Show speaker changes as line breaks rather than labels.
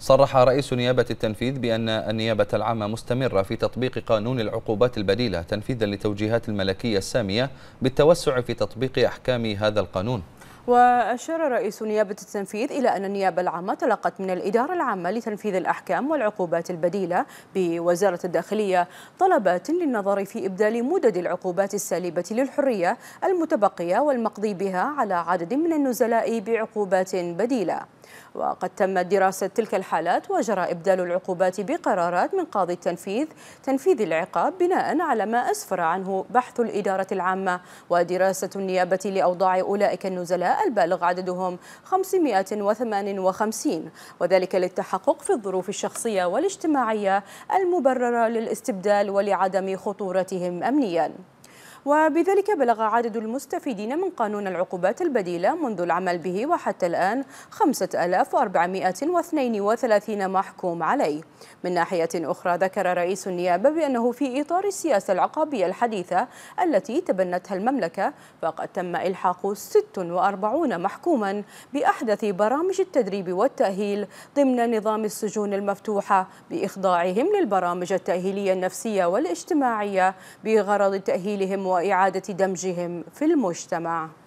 صرح رئيس نيابة التنفيذ بأن النيابة العامة مستمرة في تطبيق قانون العقوبات البديلة تنفيذا لتوجيهات الملكية السامية بالتوسع في تطبيق أحكام هذا القانون
وأشار رئيس نيابة التنفيذ إلى أن النيابة العامة تلقت من الإدارة العامة لتنفيذ الأحكام والعقوبات البديلة بوزارة الداخلية طلبات للنظر في إبدال مدد العقوبات السالبة للحرية المتبقية والمقضي بها على عدد من النزلاء بعقوبات بديلة وقد تمت دراسة تلك الحالات وجرى إبدال العقوبات بقرارات من قاضي التنفيذ تنفيذ العقاب بناء على ما أسفر عنه بحث الإدارة العامة ودراسة النيابة لأوضاع أولئك النزلاء البالغ عددهم 558 وذلك للتحقق في الظروف الشخصية والاجتماعية المبررة للاستبدال ولعدم خطورتهم أمنياً وبذلك بلغ عدد المستفيدين من قانون العقوبات البديلة منذ العمل به وحتى الآن 5432 محكوم عليه من ناحية أخرى ذكر رئيس النيابة بأنه في إطار السياسة العقابية الحديثة التي تبنتها المملكة فقد تم إلحاق 46 محكوما بأحدث برامج التدريب والتأهيل ضمن نظام السجون المفتوحة بإخضاعهم للبرامج التأهيلية النفسية والاجتماعية بغرض تأهيلهم وإعادة دمجهم في المجتمع